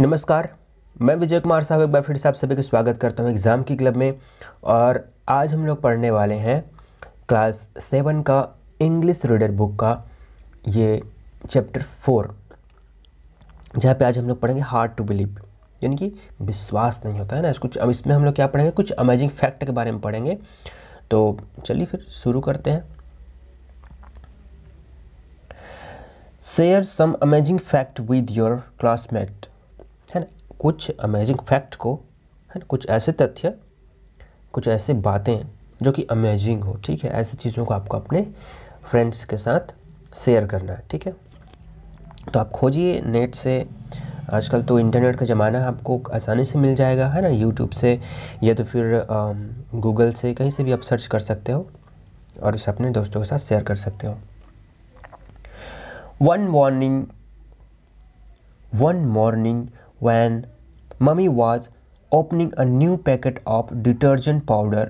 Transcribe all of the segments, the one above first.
नमस्कार मैं विजय कुमार साहब एक बार फिर से आप सभी का स्वागत करता हूँ एग्ज़ाम की क्लब में और आज हम लोग पढ़ने वाले हैं क्लास सेवन का इंग्लिश रीडर बुक का ये चैप्टर फोर जहाँ पे आज हम लोग पढ़ेंगे हार्ड टू बिलीव यानी कि विश्वास नहीं होता है ना इस कुछ अब इसमें हम लोग क्या पढ़ेंगे कुछ अमेजिंग फैक्ट के बारे में पढ़ेंगे तो चलिए फिर शुरू करते हैं share some amazing fact with your classmate कुछ अमेजिंग फैक्ट को है ना कुछ ऐसे तथ्य कुछ ऐसे बातें जो कि अमेजिंग हो ठीक है ऐसी चीज़ों को आपको अपने फ्रेंड्स के साथ शेयर करना है ठीक है तो आप खोजिए नेट से आजकल तो इंटरनेट का ज़माना आपको आसानी से मिल जाएगा है ना यूट्यूब से या तो फिर गूगल से कहीं से भी आप सर्च कर सकते हो और इसे अपने दोस्तों के साथ शेयर कर सकते हो one morning one morning when mummy was opening a new packet of detergent powder.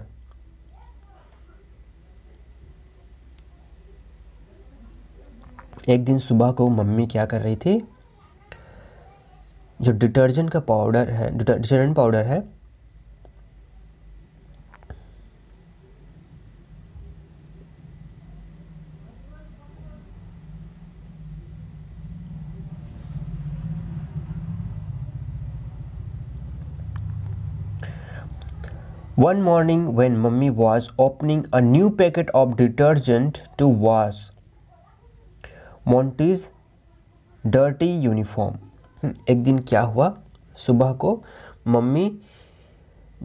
एक दिन सुबह को मम्मी क्या कर रही थी जो डिटर्जेंट का पाउडर है डिटर्जेंट पाउडर है One morning, when mummy was opening a new packet of detergent to wash Monty's dirty uniform एक दिन क्या हुआ सुबह को मम्मी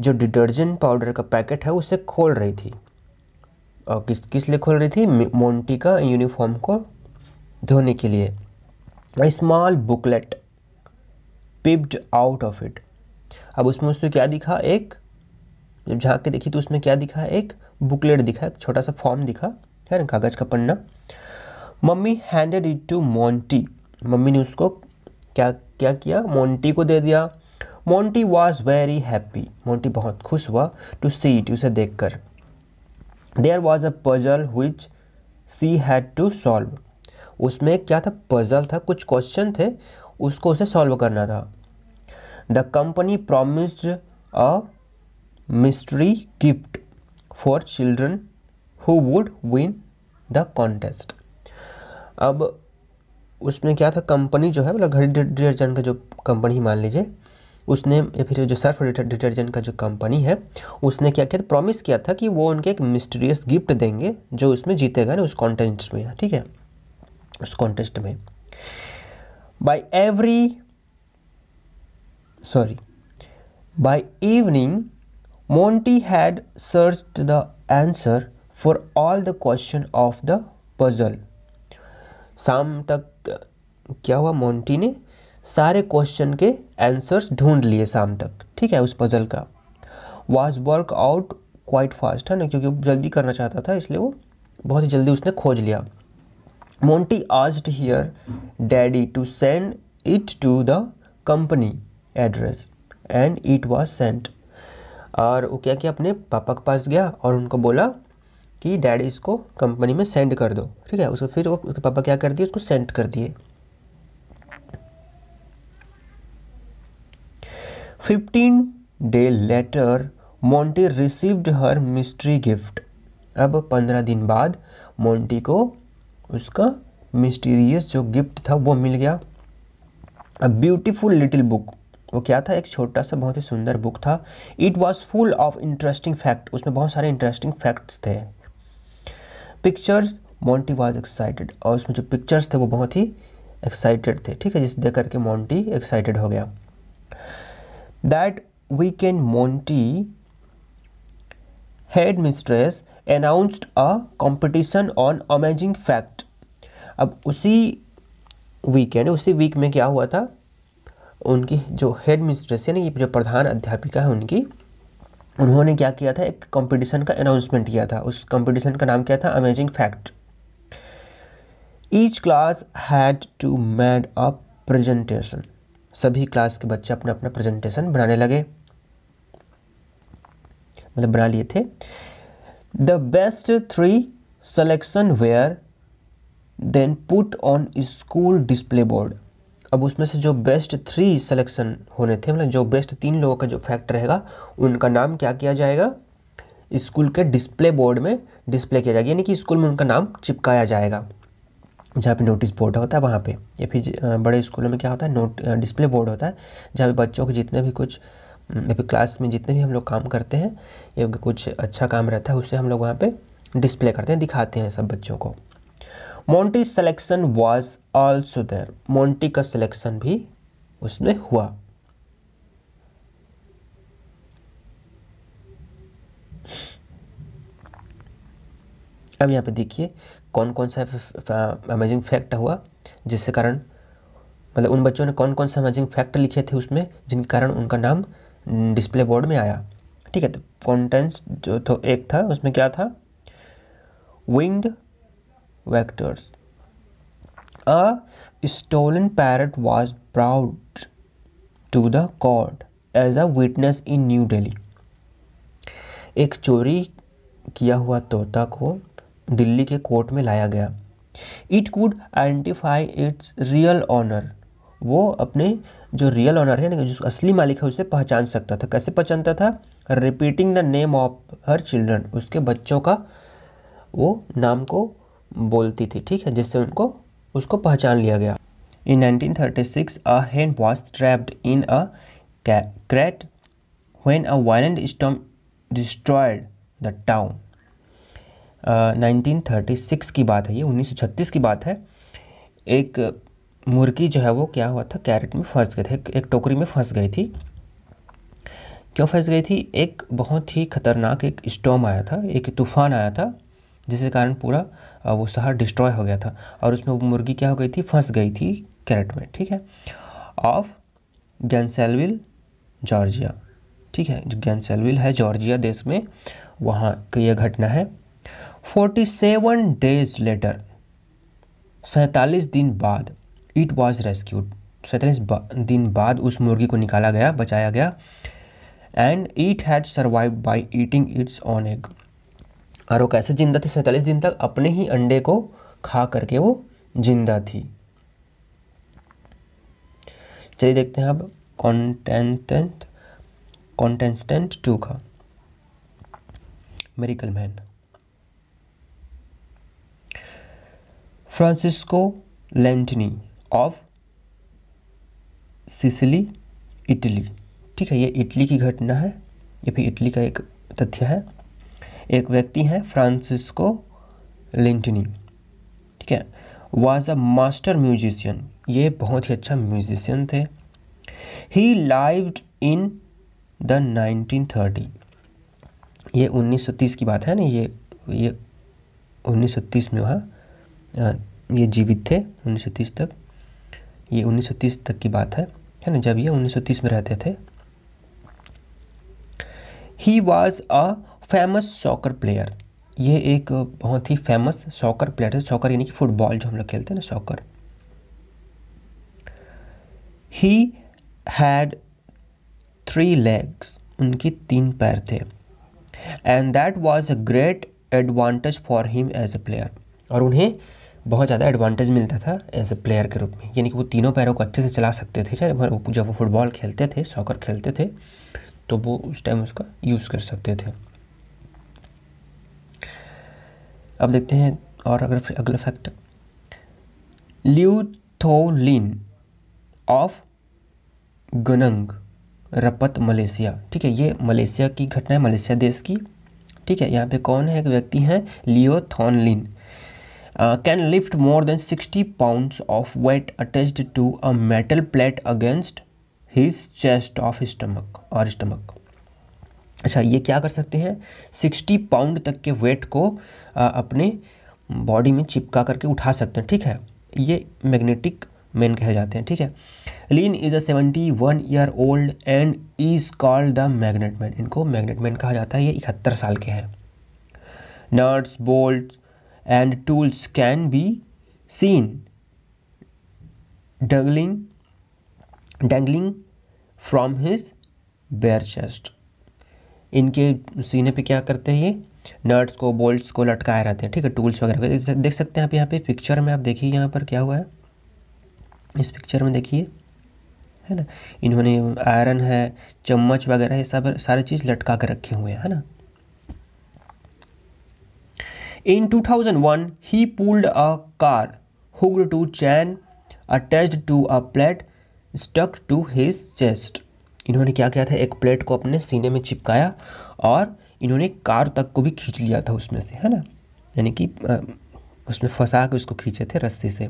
जो डिटर्जेंट पाउडर का पैकेट है उसे खोल रही थी और किस किस लिए खोल रही थी मोंटी का यूनिफॉर्म को धोने के लिए small booklet popped out of it अब उसमें उसको क्या दिखा एक जब मतलब झाँक के देखी तो उसमें क्या दिखा एक बुकलेट दिखा एक छोटा सा फॉर्म दिखा है ना कागज़ का पन्ना mummy handed it to Monty mummy ने उसको क्या क्या किया मोंटी को दे दिया Monty was very happy Monty बहुत खुश हुआ टू सी इट उसे देख कर there was a puzzle which she had to solve उसमें क्या था पजल था कुछ क्वेश्चन थे उसको उसे सॉल्व करना था the company promised a mystery gift for children who would win the contest अब उसमें क्या था कंपनी जो है मतलब घर डिटर्जेंट का जो कंपनी मान लीजिए उसने फिर जो सर्फ डिटर्जेंट का जो कंपनी है उसने क्या किया प्रॉमिस किया था कि वो उनके एक मिस्टीरियस गिफ्ट देंगे जो उसमें जीतेगा ना उस कॉन्टेस्ट में ठीक है उस कॉन्टेस्ट में by every sorry by evening Monty had searched the answer for all the question of the puzzle. शाम तक क्या हुआ मोंटी ने सारे क्वेश्चन के आंसर्स ढूंढ लिए शाम तक ठीक है उस पजल का was work out quite fast है ना क्योंकि वो जल्दी करना चाहता था इसलिए वो बहुत ही जल्दी उसने खोज लिया मोंटी आज here daddy to send it to the company address and it was sent और वो क्या किया अपने पापा के पास गया और उनको बोला कि डैडी इसको कंपनी में सेंड कर दो ठीक है उसको फिर वो उसके पापा क्या कर दिए उसको सेंड कर दिए fifteen day later Monty received her mystery gift अब पंद्रह दिन बाद मोंटी को उसका मिस्टीरियस जो गिफ्ट था वो मिल गया अ ब्यूटीफुल लिटिल बुक वो क्या था एक छोटा सा बहुत ही सुंदर बुक था it was full of interesting fact उसमें बहुत सारे इंटरेस्टिंग फैक्ट्स थे पिक्चर्स मॉन्टी वॉज एक्साइटेड और उसमें जो पिक्चर्स थे वो बहुत ही एक्साइटेड थे ठीक है जिसे देख करके मोंटी एक्साइटेड हो गया that can Monty head mistress announced a competition on amazing fact अब उसी वीकेंड उसी वीक में क्या हुआ था उनकी जो हेड मिस्ट्रेस यानी जो प्रधान अध्यापिका है उनकी उन्होंने क्या किया था एक कंपटीशन का अनाउंसमेंट किया था उस कंपटीशन का नाम क्या था amazing fact each class had to made a presentation सभी क्लास के बच्चे अपना अपना प्रेजेंटेशन बनाने लगे मतलब बना लिए थे the best three selection were then put on school display board अब उसमें से जो बेस्ट थ्री सिलेक्शन होने थे मतलब जो बेस्ट तीन लोगों का जो फैक्ट रहेगा उनका नाम क्या किया जाएगा स्कूल के डिस्प्ले बोर्ड में डिस्प्ले किया जाएगा यानी कि स्कूल में उनका नाम चिपकाया जाएगा जहाँ पे नोटिस बोर्ड होता है वहाँ पे या फिर बड़े स्कूलों में क्या होता है नोट डिस्प्ले बोर्ड होता है जहाँ पे बच्चों के जितने भी कुछ या फिर क्लास में जितने भी हम लोग काम करते हैं या कुछ अच्छा काम रहता है उसे हम लोग वहाँ पे डिस्प्ले करते हैं दिखाते हैं सब बच्चों को Monty selection was also there Monty का सिलेक्शन भी उसमें हुआ अब यहाँ पे देखिए कौन कौन सा अमेजिंग फैक्ट uh, हुआ जिसके कारण मतलब उन बच्चों ने कौन कौन से अमेजिंग फैक्ट लिखे थे उसमें जिनके कारण उनका नाम डिस्प्ले बोर्ड में आया ठीक है तो कॉन्टेंस जो तो एक था उसमें क्या था winged vectors. A stolen parrot was brought to the court as a witness in New Delhi. एक चोरी किया हुआ तोता को दिल्ली के कोर्ट में लाया गया it could identify its real owner वो अपने जो रियल ऑनर है ना जो असली मालिक है उसे पहचान सकता था कैसे पहचानता था repeating the name of her children उसके बच्चों का वो नाम को बोलती थी ठीक है जिससे उनको उसको पहचान लिया गया इन 1936 a hen was trapped in a crate a a violent destroyed the town nineteen thirty 1936 की बात है ये 1936 की बात है एक मुर्गी जो है वो क्या हुआ था कैरेट में फंस गए थे एक टोकरी में फंस गई थी क्यों फंस गई थी एक बहुत ही खतरनाक एक स्टॉम आया था एक तूफान आया था जिसके कारण पूरा वो शहर डिस्ट्रॉय हो गया था और उसमें वो मुर्गी क्या हो गई थी फंस गई थी कैरेट में ठीक है ऑफ गैनसेलविल जॉर्जिया ठीक है गैनसेलविल है जॉर्जिया देश में वहाँ की यह घटना है फोर्टी सेवन डेज लेटर सैंतालीस दिन बाद इट वॉज रेस्क्यूड सैंतालीस दिन बाद उस मुर्गी को निकाला गया बचाया गया and it had survive by eating its own egg और वो कैसे जिंदा थी सैंतालीस दिन तक अपने ही अंडे को खा करके वो जिंदा थी चलिए देखते हैं अब कॉन्टेंटेंट कॉन्टेंस्टेंट टू का miracle man Francisco Lentini of Sicily Italy ठीक है ये इटली की घटना है ये भी इटली का एक तथ्य है एक व्यक्ति हैं फ्रांसिस्को लिंटनी ठीक है वाज अ मास्टर म्यूजिशियन ये बहुत ही अच्छा म्यूजिशियन थे ही लाइव्ड इन द 1930 ये 1930 की बात है ना ये ये 1930 में वह ये जीवित थे 1930 तक ये 1930 तक की बात है है ना जब ये 1930 में रहते थे he was a famous soccer player ये एक बहुत ही फेमस सॉकर प्लेयर है सॉकर यानी कि फुटबॉल जो हम लोग खेलते हैं ना soccer he had three legs उनके तीन पैर थे and that was a great advantage for him as a player और उन्हें बहुत ज़्यादा एडवांटेज मिलता था एज ए प्लेयर के रूप में यानी कि वो तीनों पैरों को अच्छे से चला सकते थे चाहे जब वो फुटबॉल खेलते थे सॉकर खेलते थे तो वो उस टाइम उसका यूज़ कर सकते थे अब देखते हैं और अगर अगला fact Liew Thow Lin of Gunung Rapat Malaysia ठीक है ये मलेशिया की घटना है मलेशिया देश की ठीक है यहाँ पे कौन है एक व्यक्ति हैं Liew Thow Lin can lift more than sixty pounds of weight attached to a metal plate against his chest of stomach और स्टमक अच्छा ये क्या कर सकते हैं सिक्सटी पाउंड तक के वेट को आ, अपने बॉडी में चिपका करके उठा सकते हैं ठीक है ये मैग्नेटिक मैन कहे जाते हैं ठीक है Lin is a seventy one year old and is called the magnet man इनको मैग्नेट मैन कहा जाता है ये इकहत्तर साल के हैं nuts bolts and tools can be seen dangling dangling from his bare chest इनके सीने पे क्या करते हैं ये नट्स को बोल्ट्स को लटकाए रहते हैं ठीक है टूल्स वगैरह को देख सकते हैं आप यहाँ पे पिक्चर में आप देखिए यहाँ पर क्या हुआ है इस पिक्चर में देखिए है ना इन्होंने आयरन है चम्मच वगैरह ये सब सारे चीज़ लटका कर रखे हुए हैं है ना In 2001, he pulled a car hooked to chain attached to a plate stuck to his chest इन्होंने क्या किया था एक प्लेट को अपने सीने में चिपकाया और इन्होंने कार तक को भी खींच लिया था उसमें से है ना यानी कि उसमें फंसा के उसको खींचे थे रस्सी से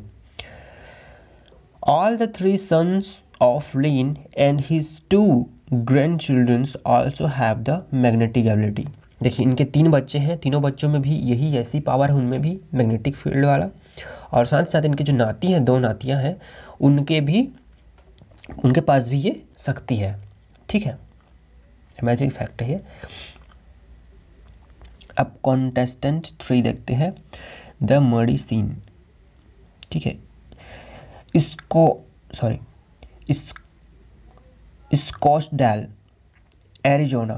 all the three sons of Lin and his two grand childrens also have the magnetic ability देखिए इनके तीन बच्चे हैं तीनों बच्चों में भी यही ऐसी पावर है उनमें भी मैग्नेटिक फील्ड वाला और साथ साथ इनके जो नाती हैं दो नातियाँ हैं उनके भी उनके पास भी ये शक्ति है ठीक है इमेजिंग फैक्ट है ये अब कॉन्टेस्टेंट थ्री देखते हैं द मर्डी सीन ठीक है इसको सॉरी इस स्कॉच डैल एरिजोना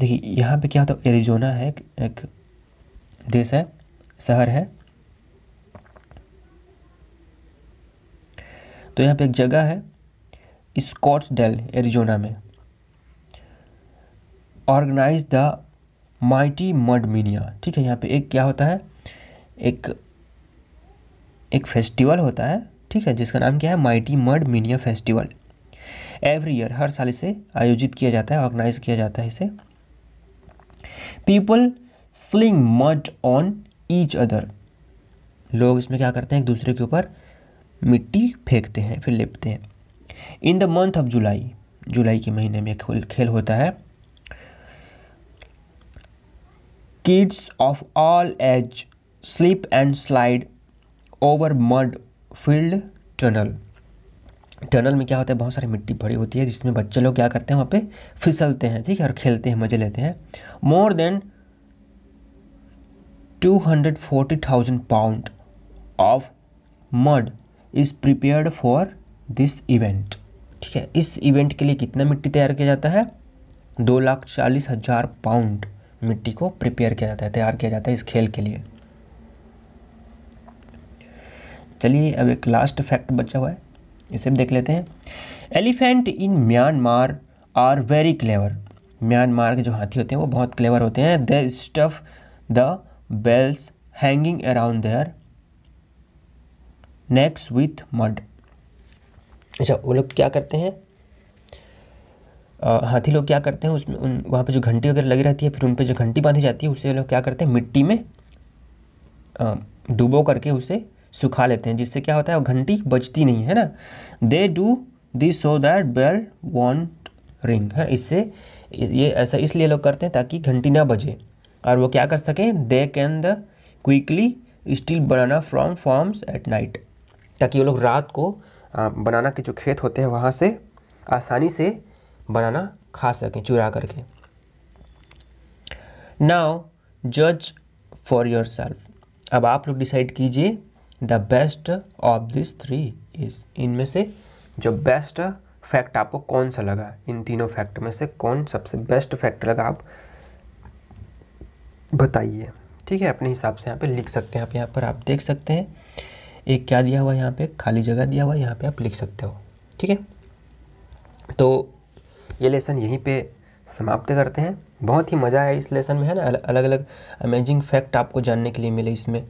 देखिए यहाँ पे क्या होता है एरिजोना है एक देश है शहर है तो यहाँ पे एक जगह है स्कॉट्स डेल एरिजोना में organize the mighty mud mania ठीक है यहाँ पे एक क्या होता है एक एक फेस्टिवल होता है ठीक है जिसका नाम क्या है mighty mud mania festival every year हर साल इसे आयोजित किया जाता है ऑर्गेनाइज किया जाता है इसे people sling mud on each other लोग इसमें क्या करते हैं एक दूसरे के ऊपर मिट्टी फेंकते हैं फिर लेपते हैं in the month of July जुलाई के महीने में खेल होता है kids of all age slip and slide over mud field tunnel tunnel में क्या होता है बहुत सारी मिट्टी भरी होती है जिसमें बच्चे लोग क्या करते हैं वहाँ पे फिसलते हैं ठीक है और खेलते हैं मज़े लेते हैं more than two hundred forty thousand pound of mud is prepared for this event ठीक है इस इवेंट के लिए कितना मिट्टी तैयार किया जाता है दो लाख चालीस हज़ार पाउंड मिट्टी को प्रिपेयर किया जाता है तैयार किया जाता है इस खेल के लिए चलिए अब एक लास्ट फैक्ट बचा हुआ है इसे भी देख लेते हैं elephant in Myanmar are very clever Myanmar के जो हाथी होते हैं वो बहुत क्लेवर होते हैं they stuff the bells hanging around their necks with mud अच्छा वो लोग क्या करते हैं हाथी लोग क्या करते हैं उसमें उन वहाँ पे जो घंटी वगैरह लगी रहती है फिर उन पे जो घंटी बांधी जाती है उसे लोग क्या करते हैं मिट्टी में डुबो करके उसे सुखा लेते हैं जिससे क्या होता है वो घंटी बजती नहीं है ना they do this so that bell won't ring है इससे ये ऐसा इसलिए लोग करते हैं ताकि घंटी ना बजे और वो क्या कर सकें they can the quickly steal banana from farms at night ताकि वो लोग रात को बनाना के जो खेत होते हैं वहाँ से आसानी से बनाना खा सकें चुरा करके नाउ जज फॉर योर सेल्फ अब आप लोग डिसाइड कीजिए the best of this three is इनमें से जो बेस्ट फैक्ट आपको कौन सा लगा इन तीनों फैक्ट में से कौन सबसे बेस्ट फैक्ट लगा आप बताइए ठीक है अपने हिसाब से यहाँ पे लिख सकते हैं आप यहाँ पर आप देख सकते हैं एक क्या दिया हुआ है यहाँ पे खाली जगह दिया हुआ है यहाँ पे आप लिख सकते हो ठीक है तो ये लेसन यहीं पे समाप्त करते हैं बहुत ही मज़ा आया इस लेसन में है ना अलग अलग अमेजिंग फैक्ट आपको जानने के लिए मिले इसमें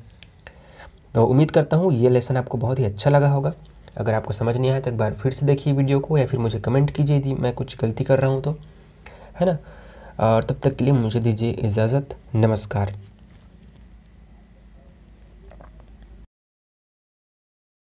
तो उम्मीद करता हूँ ये लेसन आपको बहुत ही अच्छा लगा होगा अगर आपको समझ नहीं आया तो एक बार फिर से देखिए वीडियो को या फिर मुझे कमेंट कीजिए यदि मैं कुछ गलती कर रहा हूँ तो है ना और तब तक के लिए मुझे दीजिए इजाज़त नमस्कार